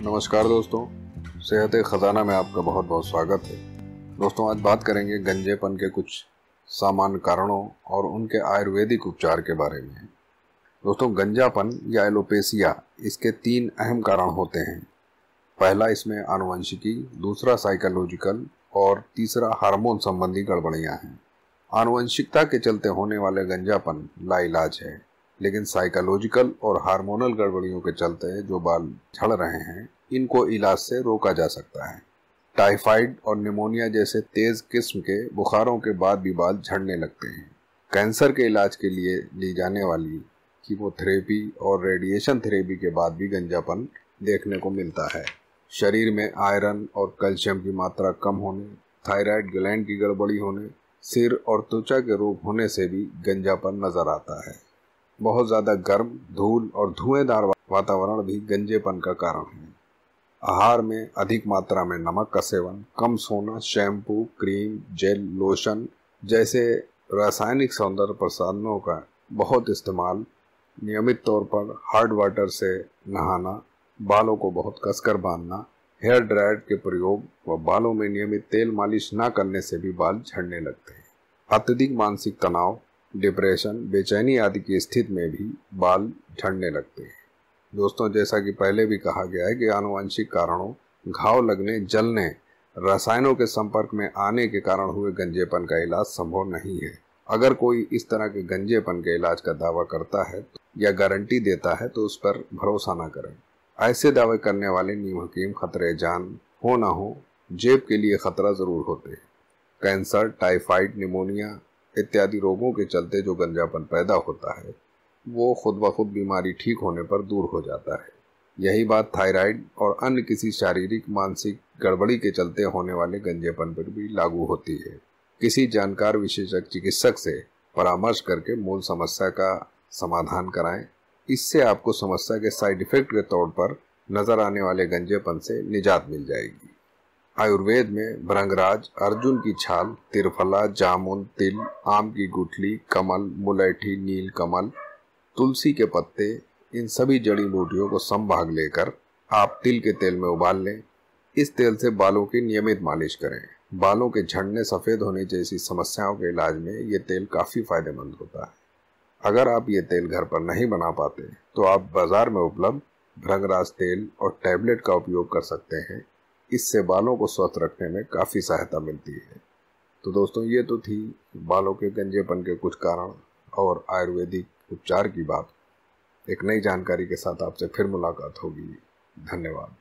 नमस्कार दोस्तों सेहत ख़जाना में आपका बहुत बहुत स्वागत है दोस्तों आज बात करेंगे गंजेपन के कुछ सामान्य कारणों और उनके आयुर्वेदिक उपचार के बारे में दोस्तों गंजापन या एलोपेसिया इसके तीन अहम कारण होते हैं पहला इसमें आनुवंशिकी दूसरा साइकोलॉजिकल और तीसरा हार्मोन संबंधी गड़बड़ियाँ हैं आनुवंशिकता के चलते होने वाले गंजापन लाइलाज है लेकिन साइकोलॉजिकल और हार्मोनल गड़बड़ियों के चलते जो बाल झड़ रहे हैं इनको इलाज से रोका जा सकता है टाइफाइड और निमोनिया जैसे तेज किस्म के बुखारों के बाद भी बाल झड़ने लगते हैं कैंसर के इलाज के लिए ली जाने वाली कीमोथेरेपी और रेडिएशन थेरेपी के बाद भी गंजापन देखने को मिलता है शरीर में आयरन और कैल्शियम की मात्रा कम होने थायराइड ग्लैंड की गड़बड़ी होने सिर और त्वचा के रोग होने से भी गंजापन नजर आता है बहुत ज़्यादा गर्म धूल और धुएंदार वातावरण भी गंजेपन का कारण है आहार में अधिक मात्रा में नमक का सेवन कम सोना शैम्पू क्रीम जेल लोशन जैसे रासायनिक सौंदर्य प्रसाधनों का बहुत इस्तेमाल नियमित तौर पर हार्ड वाटर से नहाना बालों को बहुत कसकर बांधना हेयर ड्रायर के प्रयोग व बालों में नियमित तेल मालिश न करने से भी बाल झड़ने लगते हैं अत्यधिक मानसिक तनाव डिप्रेशन बेचैनी आदि की स्थिति में भी बाल झड़ने लगते हैं दोस्तों जैसा कि पहले भी कहा गया है कि आनुवंशिक कारणों घाव लगने जलने रसायनों के संपर्क में आने के कारण हुए गंजेपन का इलाज संभव नहीं है अगर कोई इस तरह के गंजेपन के इलाज का दावा करता है या गारंटी देता है तो उस पर भरोसा ना करें ऐसे दावे करने वाले नीम हकीम खतरे जान हो ना हो जेब के लिए खतरा ज़रूर होते हैं कैंसर टाइफाइड निमोनिया इत्यादि रोगों के चलते जो गंजापन पैदा होता है वो खुद ब खुद बीमारी ठीक होने पर दूर हो जाता है यही बात थायराइड और अन्य किसी शारीरिक मानसिक गड़बड़ी के चलते होने वाले गंजेपन पर भी लागू होती है किसी जानकार विशेषज्ञ चिकित्सक से परामर्श करके मूल समस्या का समाधान कराएं इससे आपको समस्या के साइड इफेक्ट के तौर पर नजर आने वाले गंजेपन से निजात मिल जाएगी आयुर्वेद में भ्रंगराज अर्जुन की छाल तिरफला जामुन तिल आम की गुठली कमल मुलैठी नील कमल तुलसी के पत्ते इन सभी जड़ी बूटियों को संभाग लेकर आप तिल के तेल में उबाल लें इस तेल से बालों की नियमित मालिश करें बालों के झड़ने सफ़ेद होने जैसी समस्याओं के इलाज में ये तेल काफ़ी फायदेमंद होता है अगर आप ये तेल घर पर नहीं बना पाते तो आप बाज़ार में उपलब्ध भ्रंगराज तेल और टैबलेट का उपयोग कर सकते हैं इससे बालों को स्वस्थ रखने में काफ़ी सहायता मिलती है तो दोस्तों ये तो थी बालों के गंजेपन के कुछ कारण और आयुर्वेदिक उपचार की बात एक नई जानकारी के साथ आपसे फिर मुलाकात होगी धन्यवाद